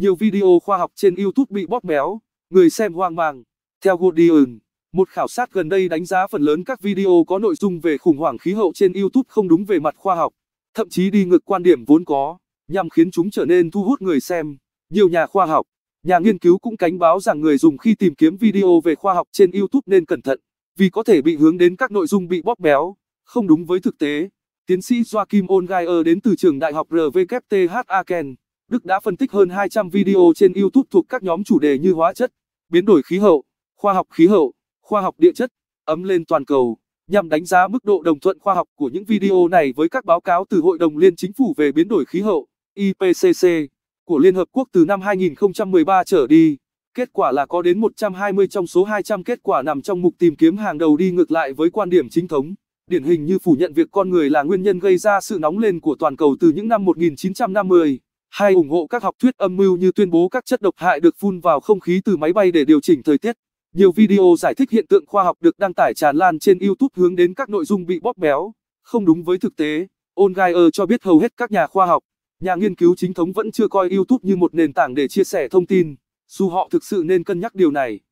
Nhiều video khoa học trên YouTube bị bóp méo, người xem hoang mang. Theo Guardian, một khảo sát gần đây đánh giá phần lớn các video có nội dung về khủng hoảng khí hậu trên YouTube không đúng về mặt khoa học, thậm chí đi ngược quan điểm vốn có, nhằm khiến chúng trở nên thu hút người xem. Nhiều nhà khoa học, nhà nghiên cứu cũng cảnh báo rằng người dùng khi tìm kiếm video về khoa học trên YouTube nên cẩn thận, vì có thể bị hướng đến các nội dung bị bóp méo, không đúng với thực tế. Tiến sĩ Joachim Ongeyer đến từ trường Đại học RWTH Aachen Đức đã phân tích hơn 200 video trên YouTube thuộc các nhóm chủ đề như hóa chất, biến đổi khí hậu, khoa học khí hậu, khoa học địa chất, ấm lên toàn cầu, nhằm đánh giá mức độ đồng thuận khoa học của những video này với các báo cáo từ Hội đồng Liên Chính phủ về biến đổi khí hậu IPCC của Liên Hợp Quốc từ năm 2013 trở đi. Kết quả là có đến 120 trong số 200 kết quả nằm trong mục tìm kiếm hàng đầu đi ngược lại với quan điểm chính thống, điển hình như phủ nhận việc con người là nguyên nhân gây ra sự nóng lên của toàn cầu từ những năm 1950. 2. ủng hộ các học thuyết âm mưu như tuyên bố các chất độc hại được phun vào không khí từ máy bay để điều chỉnh thời tiết. Nhiều video giải thích hiện tượng khoa học được đăng tải tràn lan trên YouTube hướng đến các nội dung bị bóp méo, không đúng với thực tế. Ongeyer cho biết hầu hết các nhà khoa học, nhà nghiên cứu chính thống vẫn chưa coi YouTube như một nền tảng để chia sẻ thông tin, dù họ thực sự nên cân nhắc điều này.